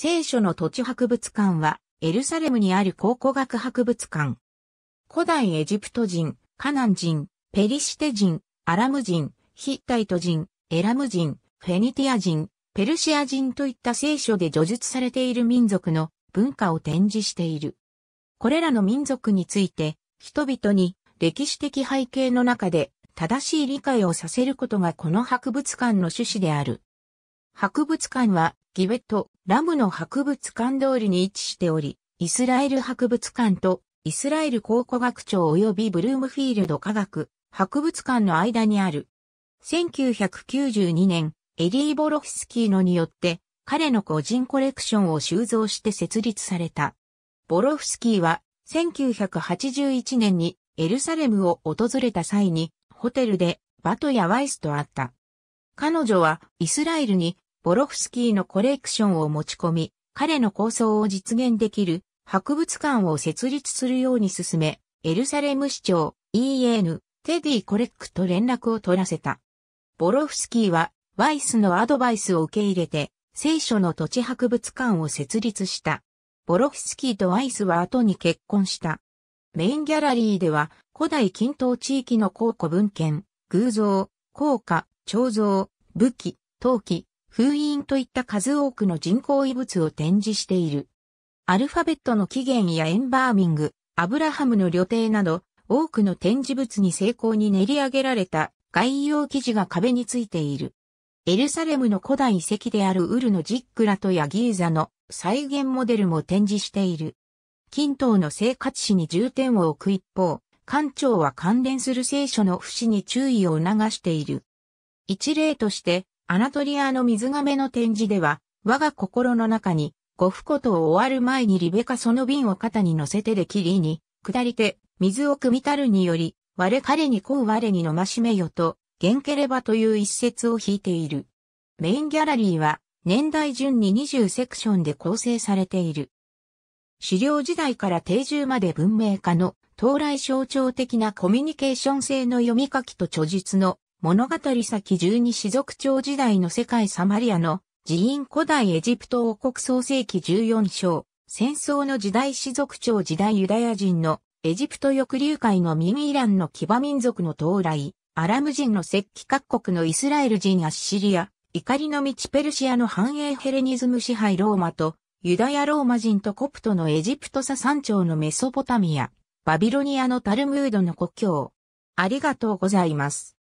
聖書の土地博物館は、エルサレムにある考古学博物館。古代エジプト人、カナン人、ペリシテ人、アラム人、ヒッタイト人、エラム人、フェニティア人、ペルシア人といった聖書で叙述されている民族の文化を展示している。これらの民族について、人々に歴史的背景の中で正しい理解をさせることがこの博物館の趣旨である。博物館はギベット、ラムの博物館通りに位置しており、イスラエル博物館とイスラエル考古学庁及びブルームフィールド科学博物館の間にある。1992年、エリー・ボロフスキーのによって彼の個人コレクションを収蔵して設立された。ボロフスキーは1981年にエルサレムを訪れた際にホテルでバトやワイスと会った。彼女はイスラエルにボロフスキーのコレクションを持ち込み、彼の構想を実現できる博物館を設立するように進め、エルサレム市長 EN テディ・コレックと連絡を取らせた。ボロフスキーはワイスのアドバイスを受け入れて聖書の土地博物館を設立した。ボロフスキーとワイスは後に結婚した。メインギャラリーでは古代近東地域の考古文献、偶像、硬貨、彫像、武器、陶器、封印といった数多くの人工遺物を展示している。アルファベットの起源やエンバーミング、アブラハムの旅程など、多くの展示物に成功に練り上げられた概要記事が壁についている。エルサレムの古代遺跡であるウルのジックラトやギーザの再現モデルも展示している。近東の生活史に重点を置く一方、館長は関連する聖書の不死に注意を促している。一例として、アナトリアの水亀の展示では、我が心の中に、ご不ことを終わる前にリベカその瓶を肩に乗せてできりに、下りて、水を汲みたるにより、我彼にこう我に飲ましめよと、元ければという一節を引いている。メインギャラリーは、年代順に20セクションで構成されている。狩猟時代から定住まで文明化の到来象徴的なコミュニケーション性の読み書きと著述の物語先十二氏族長時代の世界サマリアの寺院古代エジプト王国創世紀十四章、戦争の時代氏族長時代ユダヤ人のエジプト抑留会の右イランの騎馬民族の到来、アラム人の石器各国のイスラエル人アッシリア、怒りの道ペルシアの繁栄ヘレニズム支配ローマと、ユダヤローマ人とコプトのエジプトサ山頂のメソポタミア、バビロニアのタルムードの故郷。ありがとうございます。